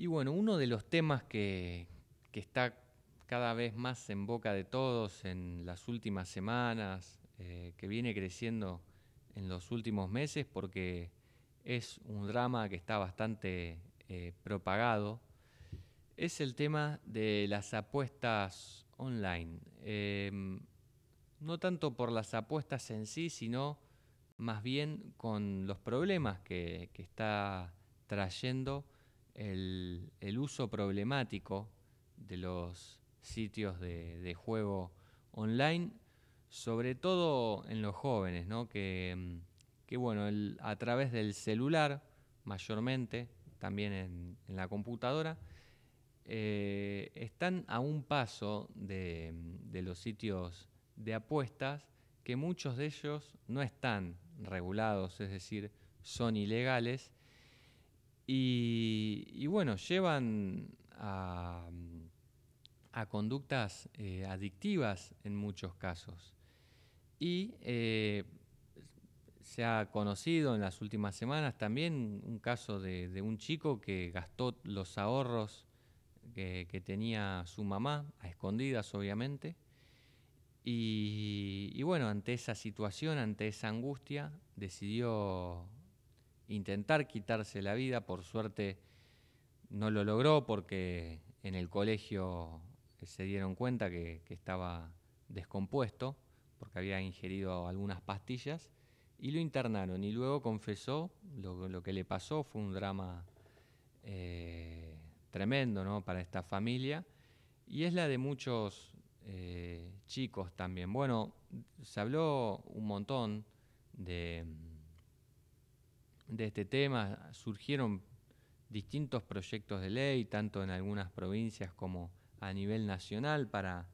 Y bueno, uno de los temas que, está cada vez más en boca de todos en las últimas semanas, eh, que viene creciendo en los últimos meses, porque es un drama que está bastante eh, propagado, es el tema de las apuestas online. Em, no tanto por las apuestas en sí, sino más bien con los problemas que está trayendo el, uso problemático de los sitios de, juego online, sobre todo en los jóvenes, que, bueno, a través del celular mayormente, también en, la computadora, eh, están a un paso de, los sitios de apuestas que muchos de ellos no están regulados, es decir, son ilegales y, bueno, llevan a, conductas eh, adictivas en muchos casos. Y eh, se ha conocido en las últimas semanas también un caso de, un chico que gastó los ahorros que, tenía su mamá, a escondidas obviamente. y bueno, ante esa situación, ante esa angustia, decidió intentar quitarse la vida. Por suerte no lo logró porque en el colegio se dieron cuenta que, estaba descompuesto porque había ingerido algunas pastillas y lo internaron y luego confesó lo, que le pasó, fue un drama eh, tremendo ¿no? para esta familia y es la de muchos eh, chicos también. Bueno, se habló un montón de de este tema surgieron distintos proyectos de ley, tanto en algunas provincias como a nivel nacional, para,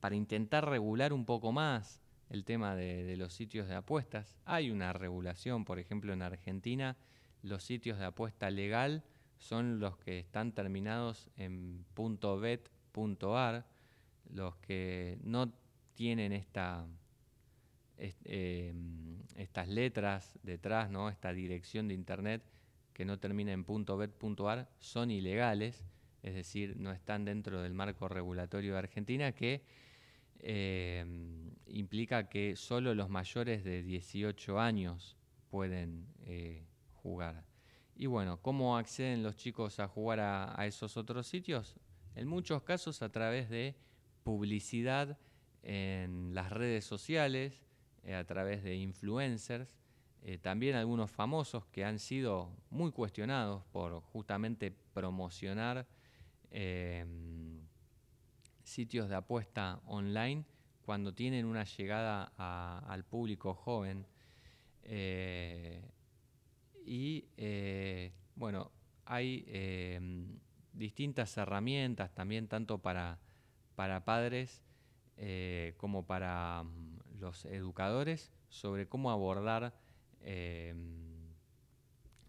para intentar regular un poco más el tema de, los sitios de apuestas. Hay una regulación, por ejemplo, en Argentina los sitios de apuesta legal son los que están terminados en .bet.ar, los que no tienen esta... Eh, estas letras detrás, esta dirección de Internet que no termina en .bet.ar, son ilegales, es decir, no están dentro del marco regulatorio de Argentina que eh, implica que solo los mayores de 18 años pueden eh, jugar. Y bueno, ¿cómo acceden los chicos a jugar a, esos otros sitios? En muchos casos a través de publicidad en las redes sociales, eh, a través de influencers, eh, también algunos famosos que han sido muy cuestionados por justamente promocionar em, sitios de apuesta online cuando tienen una llegada al público joven. Eh, y bueno, hay em, distintas herramientas también tanto para, para padres como para mm, los educadores sobre cómo abordar eh,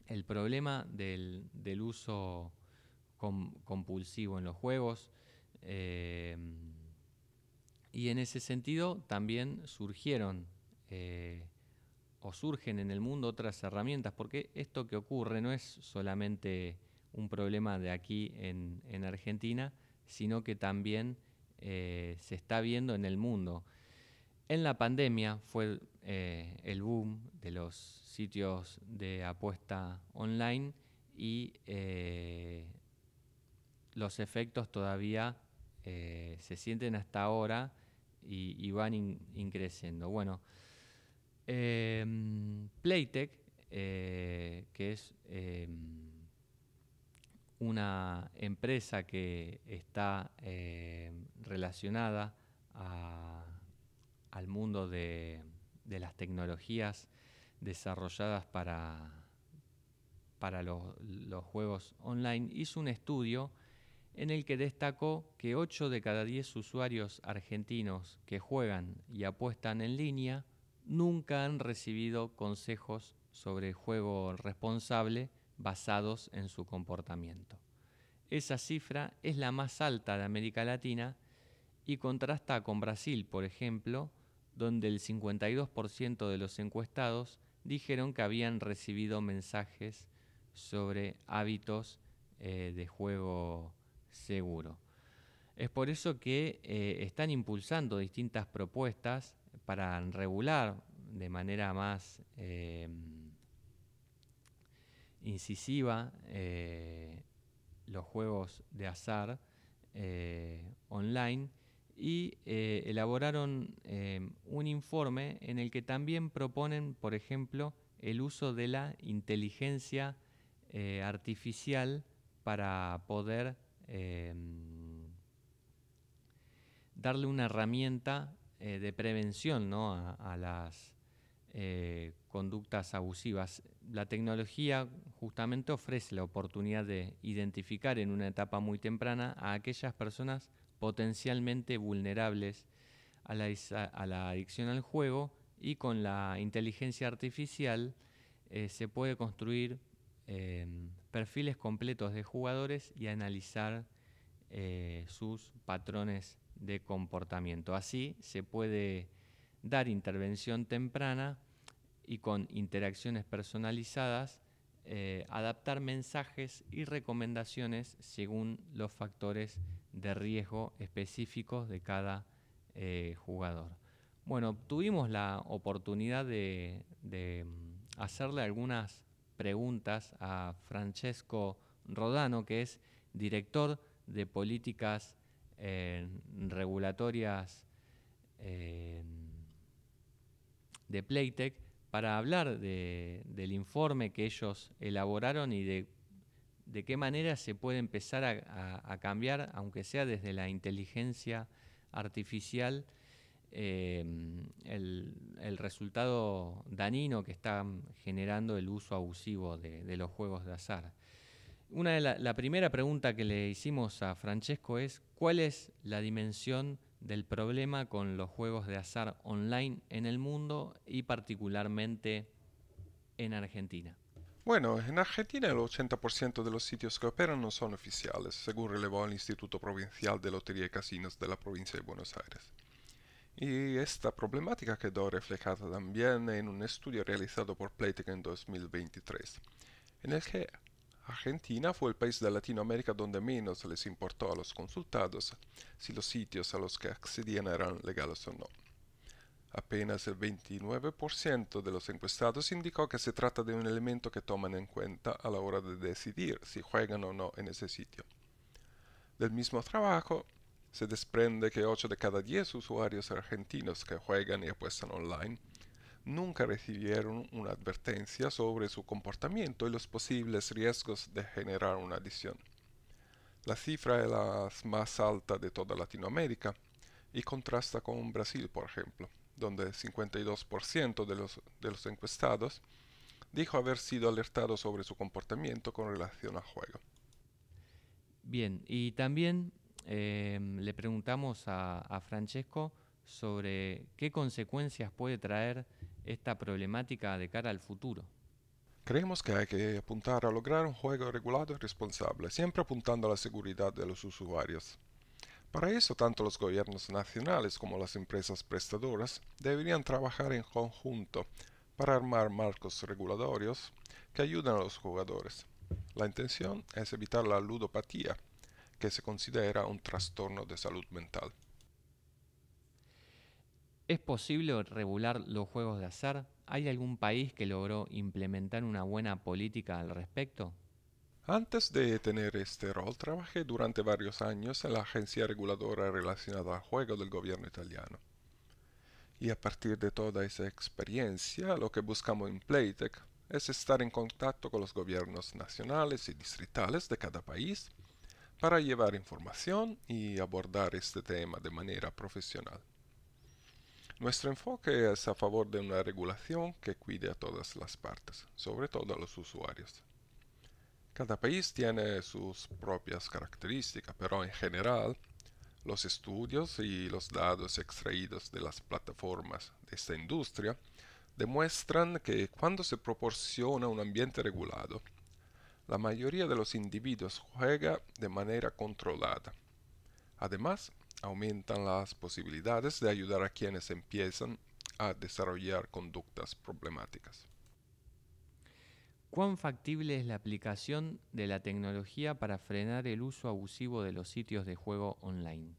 el problema del, uso compulsivo en los juegos. Eh, y en ese sentido también surgieron eh, o surgen en el mundo otras herramientas, porque esto que ocurre no es solamente un problema de aquí en Argentina, sino que también se está viendo en el mundo. En la pandemia fue eh, el boom de los sitios de apuesta online y eh, los efectos todavía eh, se sienten hasta ahora y, van increciendo. bueno, em, Playtech, que es em, una empresa que está em, relacionada a al mundo de, las tecnologías desarrolladas para, los, los, juegos online, hizo un estudio en el que destacó que 8 de cada 10 usuarios argentinos que juegan y apuestan en línea nunca han recibido consejos sobre juego responsable basados en su comportamiento. Esa cifra es la más alta de América Latina y contrasta con Brasil, por ejemplo, donde el 52% de los encuestados dijeron que habían recibido mensajes sobre hábitos eh, de juego seguro. Es por eso que eh, están impulsando distintas propuestas para regular de manera más eh, incisiva los juegos de azar online y eh, elaboraron eh, un informe en el que también proponen, por ejemplo, el uso de la inteligencia eh, artificial para poder darle una herramienta de prevención a, las conductas abusivas. La tecnología justamente ofrece la oportunidad de identificar en una etapa muy temprana a aquellas personas potencialmente vulnerables a la, adicción al juego y con la inteligencia artificial eh, se puede construir em, perfiles completos de jugadores y analizar eh, sus patrones de comportamiento. Así se puede dar intervención temprana y con interacciones personalizadas eh, adaptar mensajes y recomendaciones según los factores de riesgo específicos de cada eh, jugador. Bueno, tuvimos la oportunidad de, mm, hacerle algunas preguntas a Francesco Rodano, que es director de políticas eh, regulatorias de Playtech, para hablar del informe que ellos elaboraron y de, qué manera se puede empezar a, cambiar, aunque sea desde la inteligencia artificial, eh, el, resultado danino que está generando el uso abusivo de, los juegos de azar. Una de la, la primera pregunta que le hicimos a Francesco es, ¿cuál es la dimensión del problema con los juegos de azar online en el mundo y particularmente en Argentina. Bueno, en Argentina el 80% de los sitios que operan no son oficiales, según relevó el Instituto Provincial de Lotería y Casinos de la provincia de Buenos Aires. Y esta problemática quedó reflejada también en un estudio realizado por Playtech en 2023, en el que Argentina fue el país de Latinoamérica donde menos les importó a los consultados si los sitios a los que accedían eran legales o no. Apenas el 29% de los encuestados indicó que se trata de un elemento que toman en cuenta a la hora de decidir si juegan o no en ese sitio. Del mismo trabajo, se desprende que 8 de cada 10 usuarios argentinos que juegan y apuestan online nunca recibieron una advertencia sobre su comportamiento y los posibles riesgos de generar una adicción. La cifra es la más alta de toda Latinoamérica y contrasta con Brasil, por ejemplo, donde el 52% de los, de los encuestados dijo haber sido alertado sobre su comportamiento con relación al juego. Bien, y también em, le preguntamos a, a, Francesco sobre qué consecuencias puede traer esta problemática de cara al futuro? Creemos que hay que apuntar a lograr un juego regulado y responsable, siempre apuntando a la seguridad de los usuarios. Para eso, tanto los gobiernos nacionales como las empresas prestadoras deberían trabajar en conjunto para armar marcos regulatorios que ayuden a los jugadores. La intención es evitar la ludopatía, que se considera un trastorno de salud mental. ¿Es posible regular los juegos de azar? ¿Hay algún país que logró implementar una buena política al respecto? Antes de tener este rol, trabajé durante varios años en la agencia reguladora relacionada al juego del gobierno italiano. Y a partir de toda esa experiencia, lo que buscamos en Playtech es estar en contacto con los gobiernos nacionales y distritales de cada país para llevar información y abordar este tema de manera profesional. Nuestro enfoque es a favor de una regulación que cuide a todas las partes, sobre todo a los usuarios. Cada país tiene sus propias características, pero en general los estudios y los datos extraídos de las plataformas de esta industria demuestran que cuando se proporciona un ambiente regulado, la mayoría de los individuos juega de manera controlada. Además, aumentan las posibilidades de ayudar a quienes empiezan a desarrollar conductas problemáticas. ¿Cuán factible es la aplicación de la tecnología para frenar el uso abusivo de los sitios de juego online?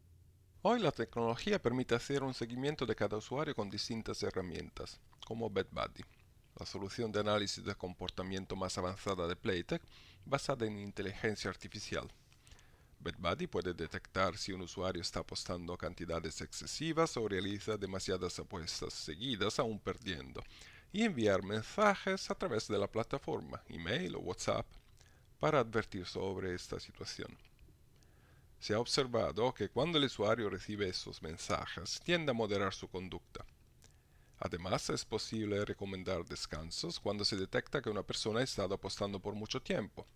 Hoy la tecnología permite hacer un seguimiento de cada usuario con distintas herramientas, como Bedbody, la solución de análisis de comportamiento más avanzada de Playtech, basada en inteligencia artificial. BetBuddy puede detectar si un usuario está apostando cantidades excesivas o realiza demasiadas apuestas seguidas aún perdiendo y enviar mensajes a través de la plataforma, email o WhatsApp, para advertir sobre esta situación. Se ha observado que cuando el usuario recibe estos mensajes tiende a moderar su conducta. Además, es posible recomendar descansos cuando se detecta que una persona ha estado apostando por mucho tiempo,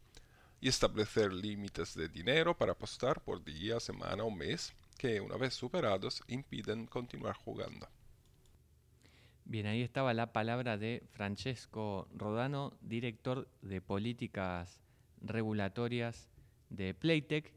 y establecer límites de dinero para apostar por día, semana o mes que una vez superados impiden continuar jugando. Bien, ahí estaba la palabra de Francesco Rodano, director de políticas regulatorias de Playtech,